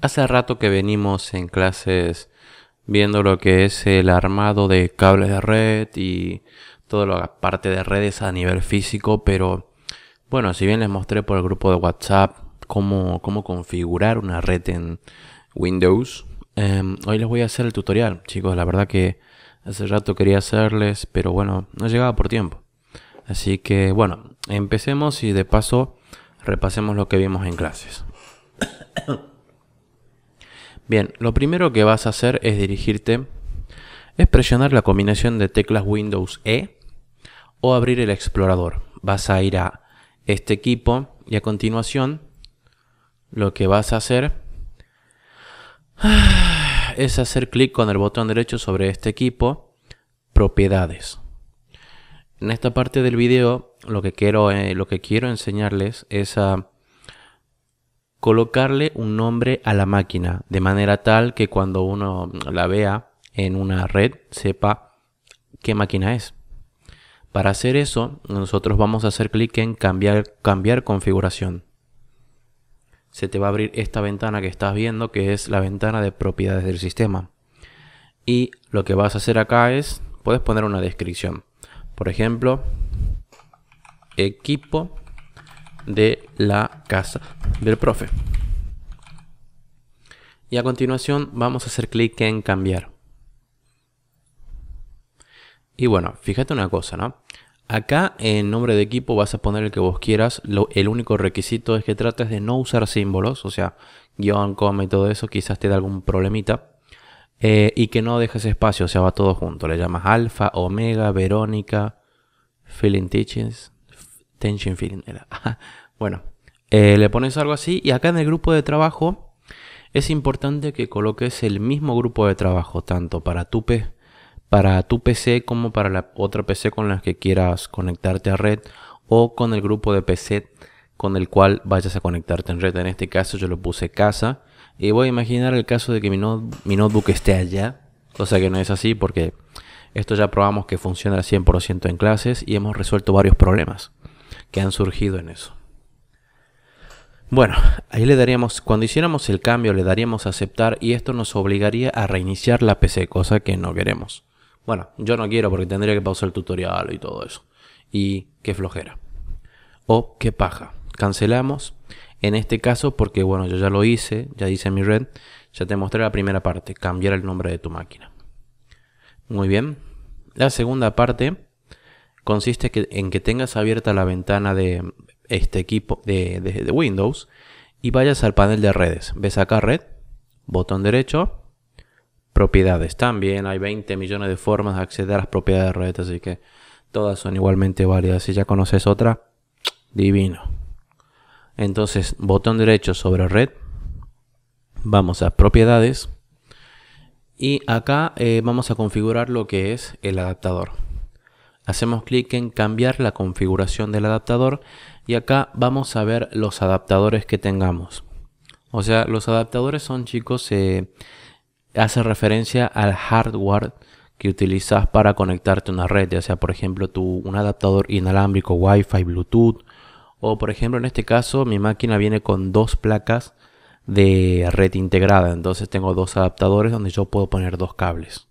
Hace rato que venimos en clases viendo lo que es el armado de cables de red y todo lo parte de redes a nivel físico, pero bueno, si bien les mostré por el grupo de WhatsApp cómo, cómo configurar una red en Windows, em, hoy les voy a hacer el tutorial, chicos, la verdad que hace rato quería hacerles, pero bueno, no llegaba por tiempo. Así que bueno, empecemos y de paso Repasemos lo que vimos en clases. Bien, lo primero que vas a hacer es dirigirte, es presionar la combinación de teclas Windows E o abrir el explorador. Vas a ir a este equipo y a continuación lo que vas a hacer es hacer clic con el botón derecho sobre este equipo, propiedades. En esta parte del video lo que quiero, eh, lo que quiero enseñarles es a colocarle un nombre a la máquina de manera tal que cuando uno la vea en una red sepa qué máquina es. Para hacer eso, nosotros vamos a hacer clic en cambiar, cambiar configuración. Se te va a abrir esta ventana que estás viendo, que es la ventana de propiedades del sistema. Y lo que vas a hacer acá es, puedes poner una descripción. Por ejemplo, equipo de la casa del profe. Y a continuación vamos a hacer clic en cambiar. Y bueno, fíjate una cosa, ¿no? Acá en nombre de equipo vas a poner el que vos quieras. el único requisito es que trates de no usar símbolos, o sea, guión, coma y todo eso, quizás te da algún problemita. Eh, y que no dejes espacio, o sea, va todo junto. Le llamas alfa, omega, verónica, feeling teachings, tension feeling. bueno, eh, le pones algo así y acá en el grupo de trabajo es importante que coloques el mismo grupo de trabajo, tanto para tu, para tu PC como para la otra PC con la que quieras conectarte a red o con el grupo de PC con el cual vayas a conectarte en red. En este caso yo lo puse casa y voy a imaginar el caso de que mi, notebook esté allá, cosa que no es así porque esto ya probamos que funciona al 100% en clases y hemos resuelto varios problemas que han surgido en eso. Bueno, ahí le daríamos, cuando hiciéramos el cambio, le daríamos aceptar y esto nos obligaría a reiniciar la PC, cosa que no queremos. Bueno, yo no quiero porque tendría que pausar el tutorial y todo eso. Y qué flojera. O qué paja. Cancelamos en este caso, porque bueno, yo ya lo hice, ya hice mi red, ya te mostré la primera parte, cambiar el nombre de tu máquina. Muy bien. La segunda parte consiste en que tengas abierta la ventana de este equipo de, Windows y vayas al panel de redes. Ves acá red, botón derecho, propiedades. También hay 20 millones de formas de acceder a las propiedades de red, así que todas son igualmente válidas. Si ya conoces otra, divino. Entonces, botón derecho sobre red. Vamos a propiedades. Y acá eh, vamos a configurar lo que es el adaptador. Hacemos clic en cambiar la configuración del adaptador y acá vamos a ver los adaptadores que tengamos. O sea, los adaptadores son chicos, hace referencia al hardware que utilizas para conectarte a una red, ya sea por ejemplo tu, un adaptador inalámbrico Wi-Fi, Bluetooth, o por ejemplo, en este caso, mi máquina viene con dos placas de red integrada. Entonces tengo dos adaptadores donde yo puedo poner dos cables.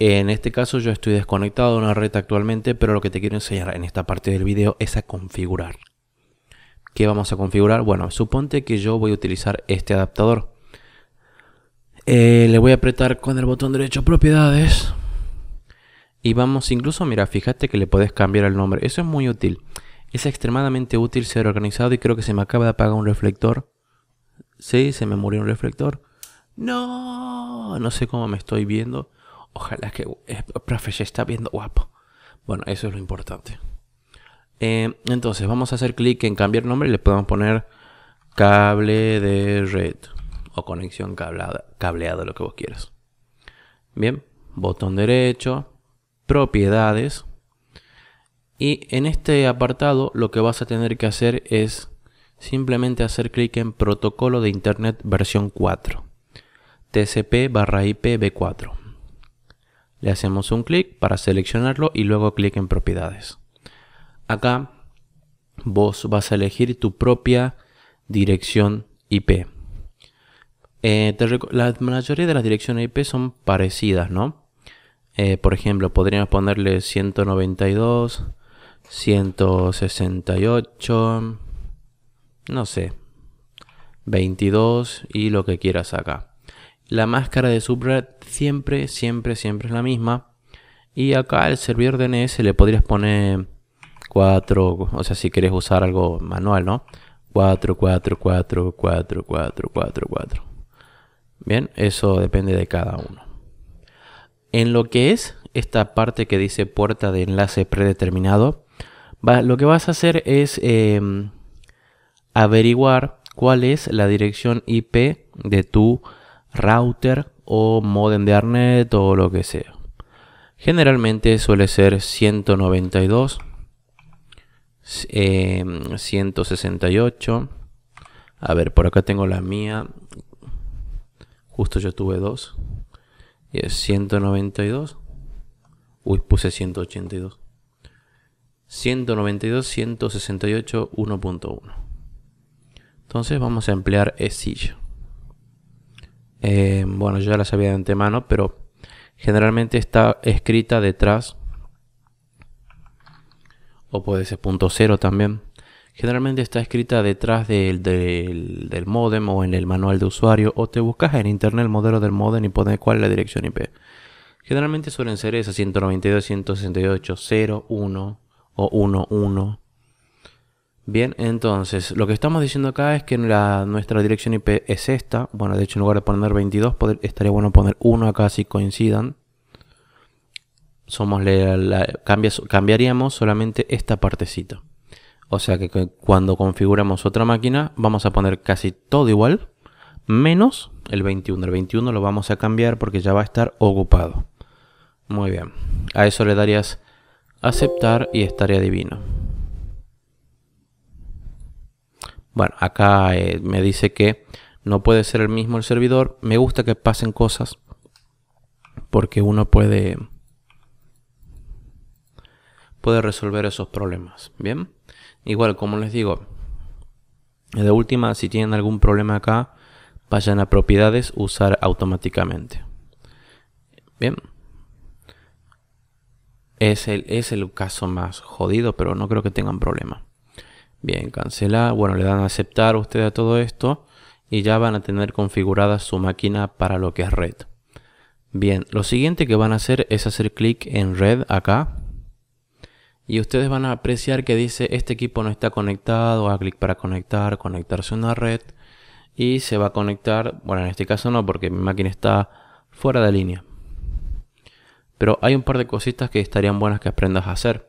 En este caso yo estoy desconectado de una red actualmente, pero lo que te quiero enseñar en esta parte del video es a configurar. ¿Qué vamos a configurar? Bueno, suponte que yo voy a utilizar este adaptador. Eh, le voy a apretar con el botón derecho propiedades. Y vamos, incluso, mira, fíjate que le puedes cambiar el nombre. Eso es muy útil. Es extremadamente útil ser organizado y creo que se me acaba de apagar un reflector. Sí, se me murió un reflector. No, no sé cómo me estoy viendo. Ojalá que el eh, profe se está viendo guapo. Bueno, eso es lo importante. Eh, entonces, vamos a hacer clic en cambiar nombre y le podemos poner cable de red o conexión cableada, cableada, lo que vos quieras. Bien, botón derecho, propiedades. Y en este apartado lo que vas a tener que hacer es simplemente hacer clic en protocolo de Internet versión 4. TCP barra IPv4. Le hacemos un clic para seleccionarlo y luego clic en propiedades. Acá vos vas a elegir tu propia dirección IP. Eh, la mayoría de las direcciones IP son parecidas, ¿no? Eh, por ejemplo, podríamos ponerle 192. 168, no sé, 22 y lo que quieras acá. La máscara de subred siempre, siempre, siempre es la misma. Y acá el servidor DNS le podrías poner 4, o sea, si quieres usar algo manual, ¿no? 4, 4, 4, 4, 4, 4, 4. Bien, eso depende de cada uno. En lo que es esta parte que dice puerta de enlace predeterminado, lo que vas a hacer es em, averiguar cuál es la dirección IP de tu router o modem de Arnet o lo que sea. Generalmente suele ser 192, 168. Em, a ver, por acá tengo la mía. Justo yo tuve dos. Y es 192. Uy, puse 182. 192.168.1.1 Entonces vamos a emplear silla. Eh, bueno, yo ya la sabía de antemano, pero generalmente está escrita detrás. O puede ser punto también. Generalmente está escrita detrás del, del, modem o en el manual de usuario. O te buscas en internet el modelo del modem y pones cuál es la dirección IP. Generalmente suelen ser esas 192, o 1, Bien, entonces lo que estamos diciendo acá es que la, nuestra dirección IP es esta. Bueno, de hecho en lugar de poner 22 estaría bueno poner 1 acá si coincidan. Somos la, cambiaríamos solamente esta partecita. O sea que cuando configuramos otra máquina vamos a poner casi todo igual, menos el 21. El 21 lo vamos a cambiar porque ya va a estar ocupado. Muy bien. A eso le darías aceptar y estaré adivino Bueno, acá eh, me dice que no puede ser el mismo el servidor. Me gusta que pasen cosas porque uno puede, puede resolver esos problemas. Bien, igual como les digo, de última, si tienen algún problema acá, vayan a propiedades, usar automáticamente. Bien. Es el, es el caso más jodido, pero no creo que tengan problema. Bien, cancela. Bueno, le dan a aceptar ustedes a todo esto y ya van a tener configurada su máquina para lo que es red. Bien, lo siguiente que van a hacer es hacer clic en red acá. Y ustedes van a apreciar que dice este equipo no está conectado, a clic para conectar, conectarse a una red. Y se va a conectar, bueno en este caso no porque mi máquina está fuera de línea. Pero hay un par de cositas que estarían buenas que aprendas a hacer.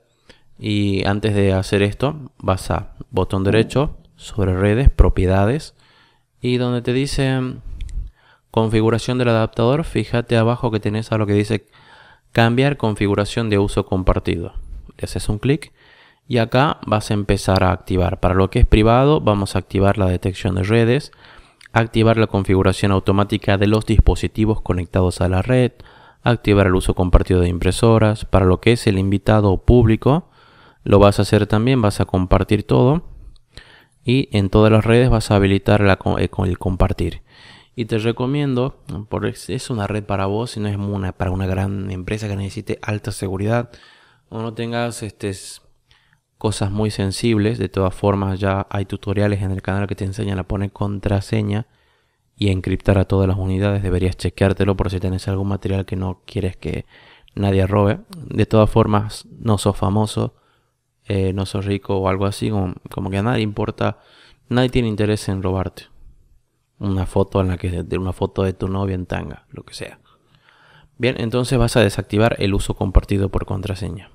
Y antes de hacer esto, vas a botón derecho, sobre redes, propiedades, y donde te dice mm, configuración del adaptador, fíjate abajo que tenés a lo que dice cambiar configuración de uso compartido. Le haces un clic y acá vas a empezar a activar. Para lo que es privado, vamos a activar la detección de redes, activar la configuración automática de los dispositivos conectados a la red, activar el uso compartido de impresoras, para lo que es el invitado público, lo vas a hacer también, vas a compartir todo y en todas las redes vas a habilitar eh, el compartir. Y te recomiendo, porque es una red para vos y no es para una gran empresa que necesite alta seguridad o no tengas estas cosas muy sensibles. De todas formas, ya hay tutoriales en el canal que te enseñan a poner contraseña y encriptar a todas las unidades. Deberías chequeártelo por si tenés algún material que no quieres que nadie robe. De todas formas, no sos famoso, eh, no sos rico o algo así, como, que a nadie importa, nadie tiene interés en robarte. Una foto en la que una foto de tu novia en tanga, lo que sea. Bien, entonces vas a desactivar el uso compartido por contraseña.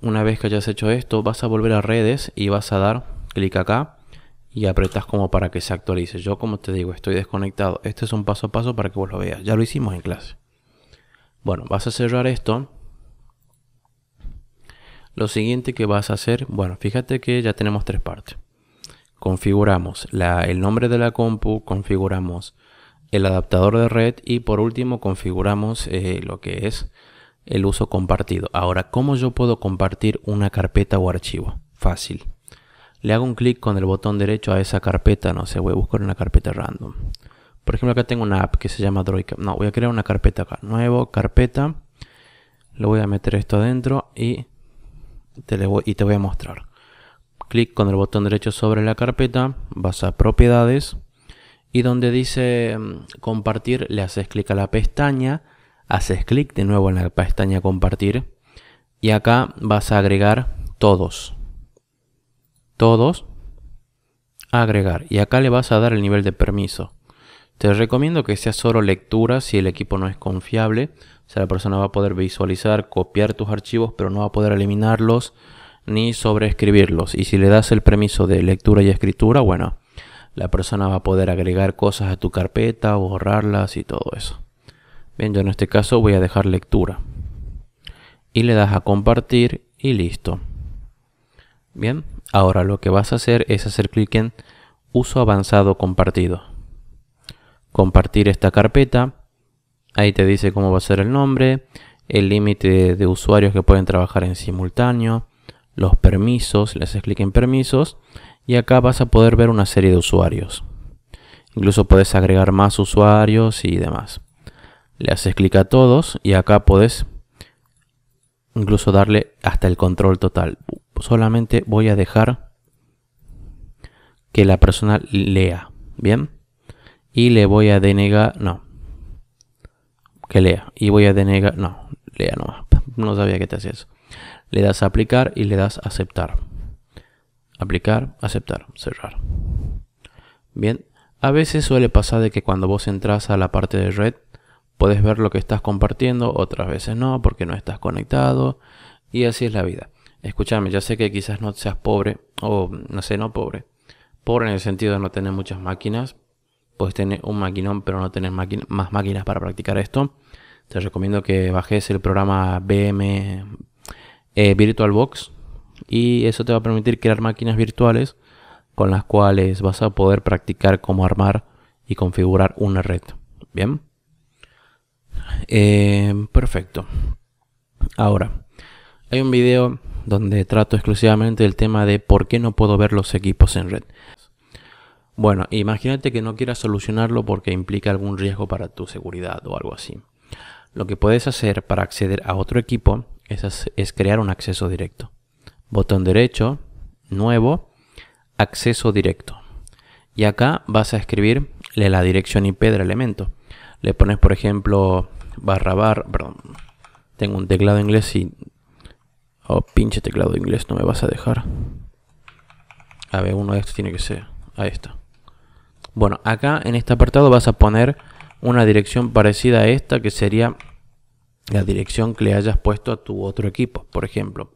Una vez que hayas hecho esto, vas a volver a redes y vas a dar clic acá y apretas como para que se actualice. Yo, como te digo, estoy desconectado. Este es un paso a paso para que vos lo veas. Ya lo hicimos en clase. Bueno, vas a cerrar esto. Lo siguiente que vas a hacer, bueno, fíjate que ya tenemos tres partes. Configuramos la, el nombre de la compu, configuramos el adaptador de red y por último configuramos eh, lo que es el uso compartido. Ahora, ¿cómo yo puedo compartir una carpeta o archivo? Fácil le hago un clic con el botón derecho a esa carpeta, no sé, voy a buscar una carpeta random. Por ejemplo, acá tengo una app que se llama Droidcam. No, voy a crear una carpeta acá. Nuevo, carpeta. Le voy a meter esto adentro y te, voy, y te voy a mostrar. Clic con el botón derecho sobre la carpeta, vas a propiedades y donde dice mm, compartir le haces clic a la pestaña, haces clic de nuevo en la pestaña compartir y acá vas a agregar todos todos, agregar. Y acá le vas a dar el nivel de permiso. Te recomiendo que sea solo lectura si el equipo no es confiable. O sea, la persona va a poder visualizar, copiar tus archivos, pero no va a poder eliminarlos ni sobreescribirlos. Y si le das el permiso de lectura y escritura, bueno, la persona va a poder agregar cosas a tu carpeta, borrarlas y todo eso. Bien, yo en este caso voy a dejar lectura. Y le das a compartir y listo. Bien, Ahora lo que vas a hacer es hacer clic en uso avanzado compartido. Compartir esta carpeta. Ahí te dice cómo va a ser el nombre, el límite de usuarios que pueden trabajar en simultáneo, los permisos, les haces clic en permisos y acá vas a poder ver una serie de usuarios. Incluso puedes agregar más usuarios y demás. Le haces clic a todos y acá puedes incluso darle hasta el control total. Solamente voy a dejar que la persona lea, ¿bien? Y le voy a denegar, no, que lea. Y voy a denegar, no, lea nomás, no sabía que te hacías. Le das a aplicar y le das a aceptar. Aplicar, aceptar, cerrar. Bien, a veces suele pasar de que cuando vos entras a la parte de red, Puedes ver lo que estás compartiendo, otras veces no, porque no estás conectado. Y así es la vida. Escúchame, ya sé que quizás no seas pobre, o no sé, no pobre. Pobre en el sentido de no tener muchas máquinas. Puedes tener un maquinón, pero no tener más máquinas para practicar esto. Te recomiendo que bajes el programa BM eh, Virtual VirtualBox. Y eso te va a permitir crear máquinas virtuales con las cuales vas a poder practicar cómo armar y configurar una red. Bien. Eh, perfecto. Ahora, hay un video donde trato exclusivamente el tema de por qué no puedo ver los equipos en red. Bueno, imagínate que no quieras solucionarlo porque implica algún riesgo para tu seguridad o algo así. Lo que puedes hacer para acceder a otro equipo es, crear un acceso directo. Botón derecho, nuevo, acceso directo. Y acá vas a escribirle la dirección IP del elemento. Le pones, por ejemplo, barra barra, perdón. Tengo un teclado inglés y... Oh, pinche teclado inglés, no me vas a dejar. A ver, uno de estos tiene que ser. a esta. Bueno, acá en este apartado vas a poner una dirección parecida a esta que sería la dirección que le hayas puesto a tu otro equipo, por ejemplo.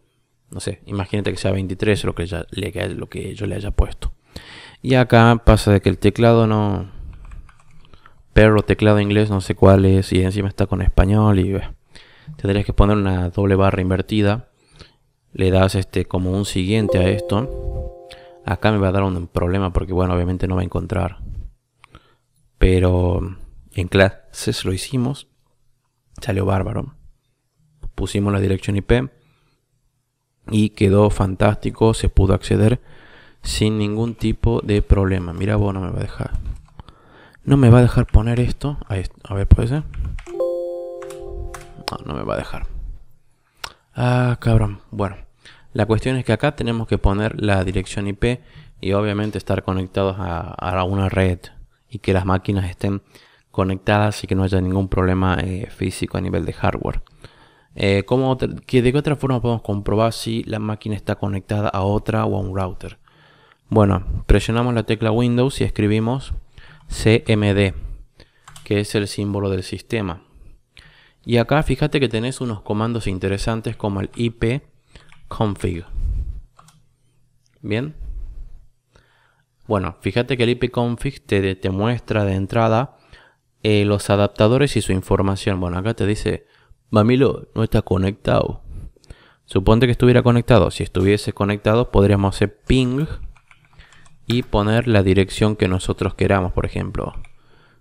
No sé, imagínate que sea 23 lo que, ya, lo que yo le haya puesto. Y acá pasa de que el teclado no, perro, teclado inglés, no sé cuál es, y encima está con español y tendrías que poner una doble barra invertida. Le das este como un siguiente a esto. Acá me va a dar un problema porque bueno, obviamente no va a encontrar. Pero en clases lo hicimos. Salió bárbaro. Pusimos la dirección IP y quedó fantástico, se pudo acceder sin ningún tipo de problema. Mira, bueno me va a dejar. No me va a dejar poner esto. a ver, ¿puede ser? No, no me va a dejar. Ah, cabrón. Bueno, la cuestión es que acá tenemos que poner la dirección IP y obviamente estar conectados a, una red y que las máquinas estén conectadas y que no haya ningún problema eh, físico a nivel de hardware. Eh, que ¿De qué otra forma podemos comprobar si la máquina está conectada a otra o a un router? Bueno, presionamos la tecla Windows y escribimos CMD, que es el símbolo del sistema. Y acá fíjate que tenés unos comandos interesantes como el IP config. Bien. Bueno, fíjate que el IP config te, te muestra de entrada eh, los adaptadores y su información. Bueno, acá te dice, Mamilo, no está conectado. Suponte que estuviera conectado. Si estuviese conectado, podríamos hacer ping y poner la dirección que nosotros queramos, por ejemplo,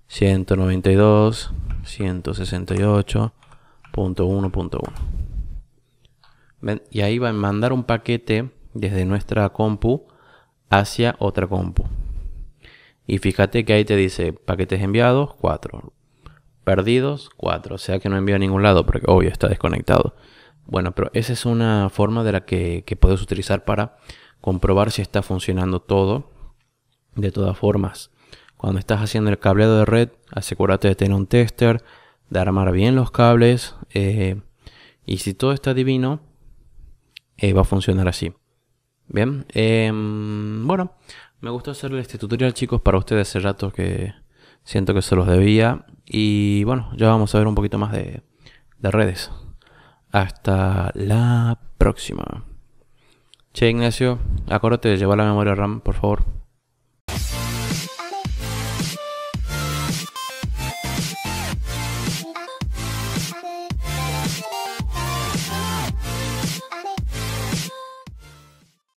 192.168.1.1. Y ahí va a mandar un paquete desde nuestra compu hacia otra compu. Y fíjate que ahí te dice paquetes enviados 4, perdidos 4, o sea que no envía a ningún lado porque obvio está desconectado. Bueno, pero esa es una forma de la que, que puedes utilizar para comprobar si está funcionando todo de todas formas, cuando estás haciendo el cableado de red, asegúrate de tener un tester, de armar bien los cables. Eh, y si todo está divino, eh, va a funcionar así. Bien, em, bueno, me gustó hacer este tutorial chicos para ustedes hace rato que siento que se los debía. Y bueno, ya vamos a ver un poquito más de, de redes. Hasta la próxima. Che Ignacio, acuérdate de llevar la memoria RAM, por favor.